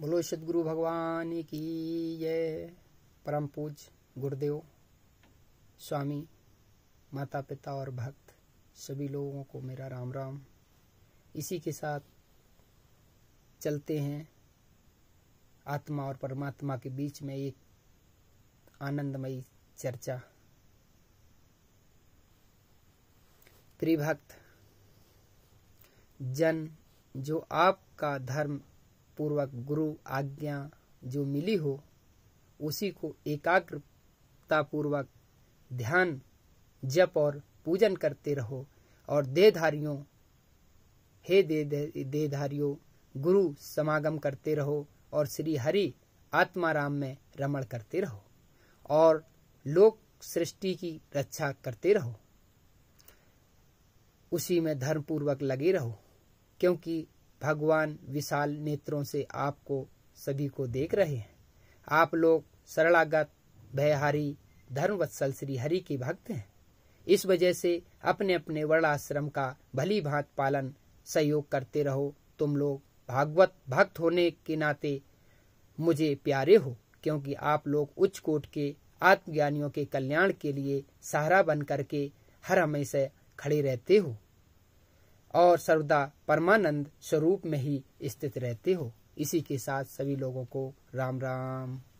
बोलो सदगुरु भगवान की ये परम पूज गुरुदेव स्वामी माता पिता और भक्त सभी लोगों को मेरा राम राम इसी के साथ चलते हैं आत्मा और परमात्मा के बीच में एक आनंदमयी चर्चा प्रिय भक्त जन जो आपका धर्म पूर्वक गुरु आज्ञा जो मिली हो उसी को एकाग्रता पूर्वक ध्यान जप और पूजन करते रहो और देहधारियों हे दे देहधारियों गुरु समागम करते रहो और श्री हरि आत्माराम में रमण करते रहो और लोक सृष्टि की रक्षा करते रहो उसी में धर्मपूर्वक लगे रहो क्योंकि भगवान विशाल नेत्रों से आपको सभी को देख रहे हैं आप लोग सरलागत भयहारी धर्मवत्सल श्री हरि के भक्त हैं इस वजह से अपने अपने वर्णाश्रम का भली भांत पालन सहयोग करते रहो तुम लोग भागवत भक्त होने के नाते मुझे प्यारे हो क्योंकि आप लोग उच्च कोट के आत्मज्ञानियों के कल्याण के लिए सहारा बन करके हर हमेशा खड़े रहते हो और सर्वदा परमानंद स्वरूप में ही स्थित रहते हो इसी के साथ सभी लोगों को राम राम